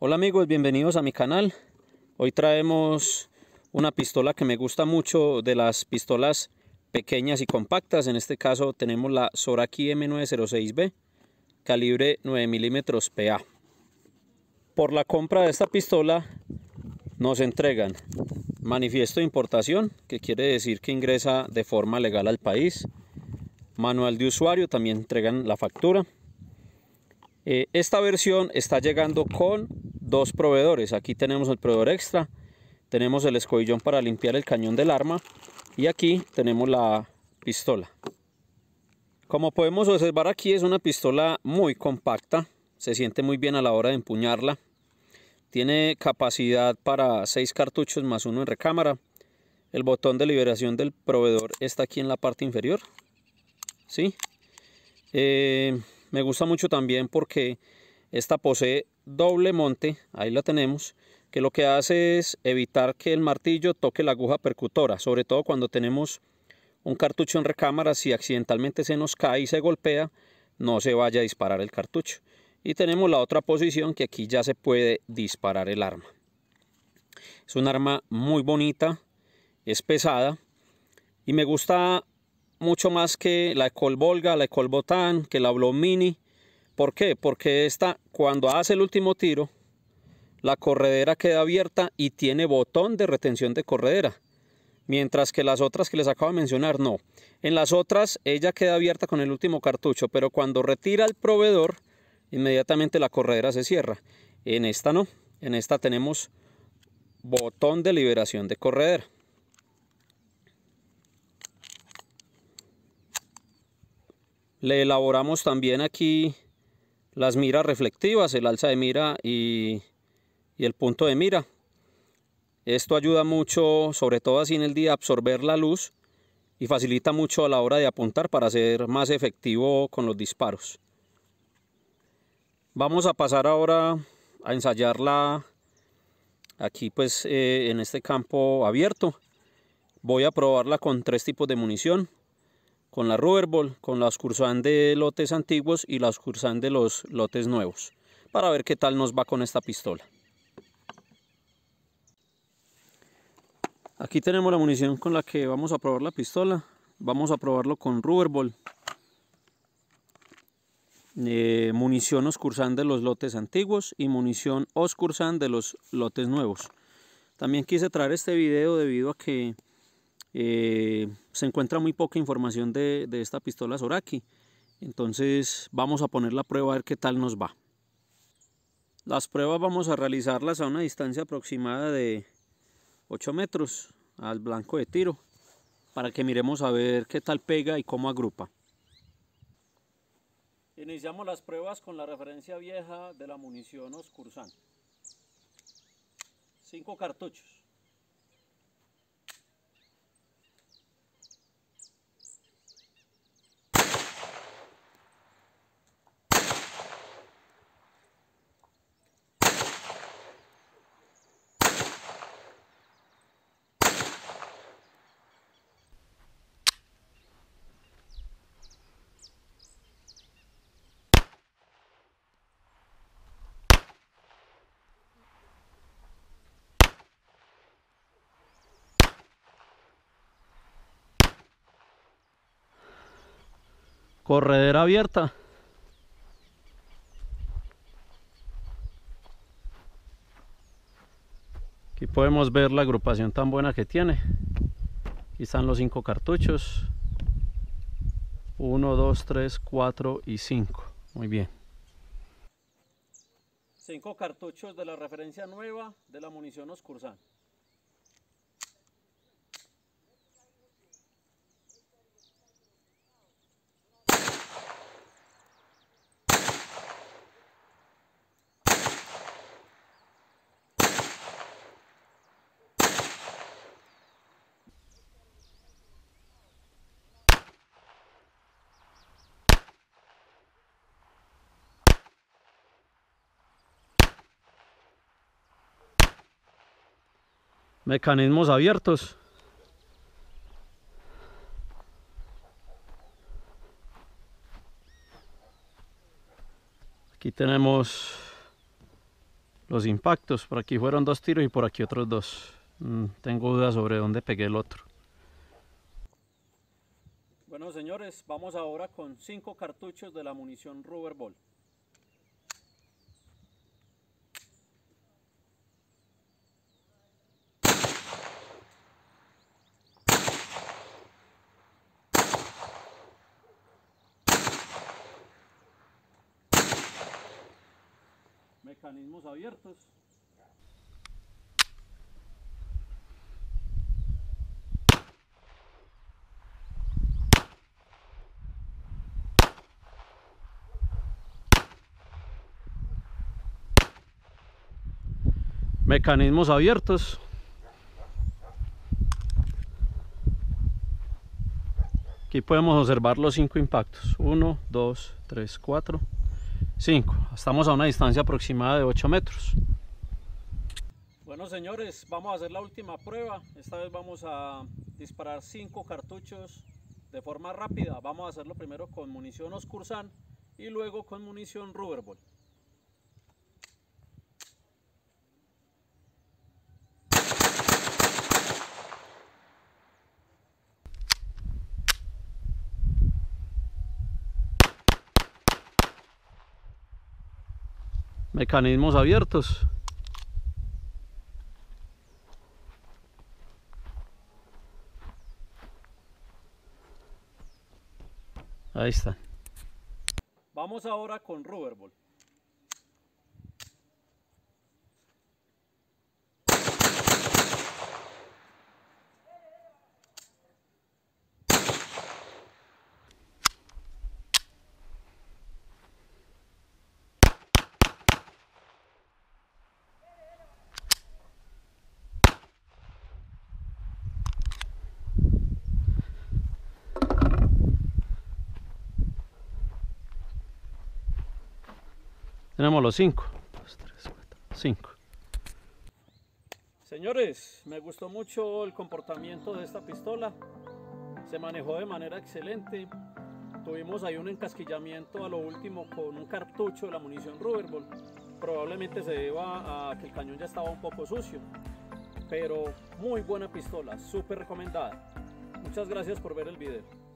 Hola amigos, bienvenidos a mi canal. Hoy traemos una pistola que me gusta mucho de las pistolas pequeñas y compactas. En este caso tenemos la Soraki M906B, calibre 9 milímetros PA. Por la compra de esta pistola nos entregan manifiesto de importación, que quiere decir que ingresa de forma legal al país. Manual de usuario, también entregan la factura eh, esta versión está llegando con dos proveedores. Aquí tenemos el proveedor extra, tenemos el escobillón para limpiar el cañón del arma y aquí tenemos la pistola. Como podemos observar aquí es una pistola muy compacta, se siente muy bien a la hora de empuñarla. Tiene capacidad para seis cartuchos más uno en recámara. El botón de liberación del proveedor está aquí en la parte inferior. ¿Sí? Eh, me gusta mucho también porque esta posee doble monte, ahí la tenemos, que lo que hace es evitar que el martillo toque la aguja percutora, sobre todo cuando tenemos un cartucho en recámara, si accidentalmente se nos cae y se golpea, no se vaya a disparar el cartucho. Y tenemos la otra posición que aquí ya se puede disparar el arma. Es un arma muy bonita, es pesada y me gusta mucho más que la Ecol Volga, la Ecol Botán, que la Blomini Mini. ¿Por qué? Porque esta, cuando hace el último tiro, la corredera queda abierta y tiene botón de retención de corredera. Mientras que las otras que les acabo de mencionar, no. En las otras, ella queda abierta con el último cartucho, pero cuando retira el proveedor, inmediatamente la corredera se cierra. En esta no. En esta tenemos botón de liberación de corredera. Le elaboramos también aquí las miras reflectivas, el alza de mira y, el punto de mira. Esto ayuda mucho, sobre todo así en el día, a absorber la luz y facilita mucho a la hora de apuntar para ser más efectivo con los disparos. Vamos a pasar ahora a ensayarla aquí pues eh, en este campo abierto. Voy a probarla con tres tipos de munición con la Ball, con la oscursan de lotes antiguos y la oscursan de los lotes nuevos, para ver qué tal nos va con esta pistola. Aquí tenemos la munición con la que vamos a probar la pistola, vamos a probarlo con Rubberball, eh, munición Oscursan de los lotes antiguos y munición Oscursan de los lotes nuevos. También quise traer este video debido a que eh, se encuentra muy poca información de, esta pistola Soraki. Entonces vamos a poner la prueba a ver qué tal nos va. Las pruebas vamos a realizarlas a una distancia aproximada de 8 metros al blanco de tiro para que miremos a ver qué tal pega y cómo agrupa. Iniciamos las pruebas con la referencia vieja de la munición oscursan. 5 cartuchos. corredera abierta aquí podemos ver la agrupación tan buena que tiene aquí están los cinco cartuchos 1, 2, 3, 4 y 5 muy bien 5 cartuchos de la referencia nueva de la munición oscursal mecanismos abiertos aquí tenemos los impactos por aquí fueron dos tiros y por aquí otros dos mm, tengo dudas sobre dónde pegué el otro bueno señores vamos ahora con cinco cartuchos de la munición rubber ball mecanismos abiertos. mecanismos abiertos aquí podemos observar los cinco impactos Uno, dos, tres, cuatro. 5. Estamos a una distancia aproximada de 8 metros. Bueno señores, vamos a hacer la última prueba. Esta vez vamos a disparar 5 cartuchos de forma rápida. Vamos a hacerlo primero con munición Oscursan y luego con munición Rubberball. mecanismos abiertos ahí está vamos ahora con Rubberball Tenemos los cinco. Señores, me gustó mucho el comportamiento de esta pistola. Se manejó de manera excelente. Tuvimos ahí un encasquillamiento a lo último con un cartucho de la munición Ball. Probablemente se deba a que el cañón ya estaba un poco sucio. Pero muy buena pistola, súper recomendada. Muchas gracias por ver el video.